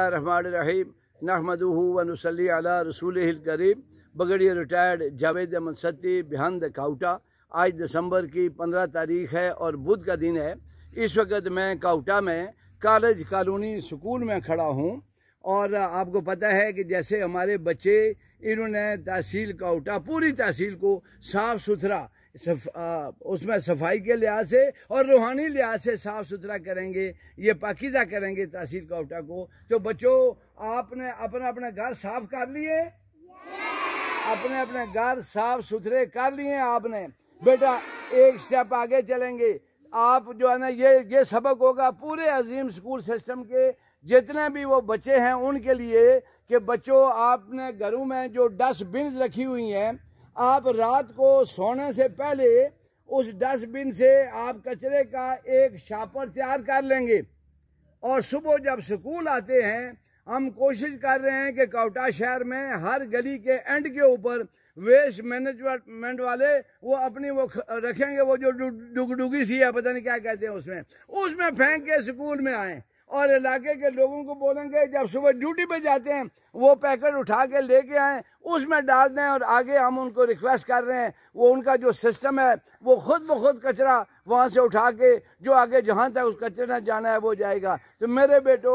रहीम नहमदू वनसली अला रसूल करीब बगड़िया रिटायर्ड जावेद अहमद सत्ती बिहान द काउटा आज दिसंबर की पंद्रह तारीख है और बुध का दिन है इस वक्त मैं काउटा में कॉलेज कॉलोनी स्कूल में खड़ा हूँ और आपको पता है कि जैसे हमारे बच्चे इन्होंने तहसील काउटा पूरी तहसील को साफ़ सुथरा सफ, आ, उसमें सफाई के लिहाज से और रूहानी लिहाज से साफ़ सुथरा करेंगे ये पाकिज़ा करेंगे तहसील कोवटा को तो बच्चों आपने अपना अपना घर साफ कर लिए अपने अपने घर साफ सुथरे कर लिए आपने बेटा एक स्टेप आगे चलेंगे आप जो है ना ये ये सबक होगा पूरे अजीम स्कूल सिस्टम के जितने भी वो बच्चे हैं उनके लिए कि बच्चों आपने घरों में जो डस्टबिन रखी हुई हैं आप रात को सोने से पहले उस डस्टबिन से आप कचरे का एक शापर तैयार कर लेंगे और सुबह जब स्कूल आते हैं हम कोशिश कर रहे हैं कि कोटा शहर में हर गली के एंड के ऊपर वेस्ट मैनेजमेंट वाले वो अपनी वो रखेंगे वो जो डुगडुगी सी है पता नहीं क्या कहते हैं उसमें उसमें फेंक के स्कूल में आए और इलाके के लोगों को बोलेंगे जब सुबह ड्यूटी पे जाते हैं वो पैकेट उठा के लेके आए उसमें डाल दें और आगे हम उनको रिक्वेस्ट कर रहे हैं वो उनका जो सिस्टम है वो खुद ब खुद कचरा वहाँ से उठा के जो आगे जहाँ तक उस कचरे ना जाना है वो जाएगा तो मेरे बेटो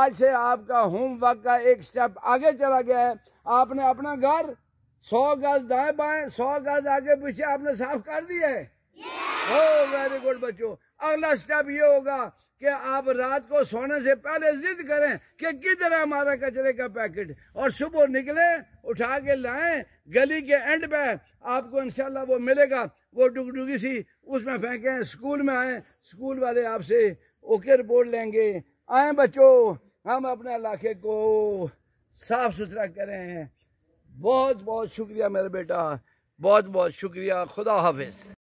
आज से आपका होमवर्क का एक स्टेप आगे चला गया है आपने अपना घर सौ गज दाएं बाएं सौ गज आगे पीछे आपने साफ कर दिया है हो वेरी गुड बच्चों अगला स्टेप ये होगा कि आप रात को सोने से पहले जिद करें कि किधर है हमारा कचरे का पैकेट और सुबह निकले उठा के लाएं गली के एंड पे आपको इनशाला वो मिलेगा वो डुगडुगी सी उसमें फेंके स्कूल में आए स्कूल वाले आपसे ओके रिपोर्ट लेंगे आए बच्चों हम अपने इलाके को साफ सुथरा करें बहुत बहुत शुक्रिया मेरे बेटा बहुत बहुत शुक्रिया खुदा हाफिज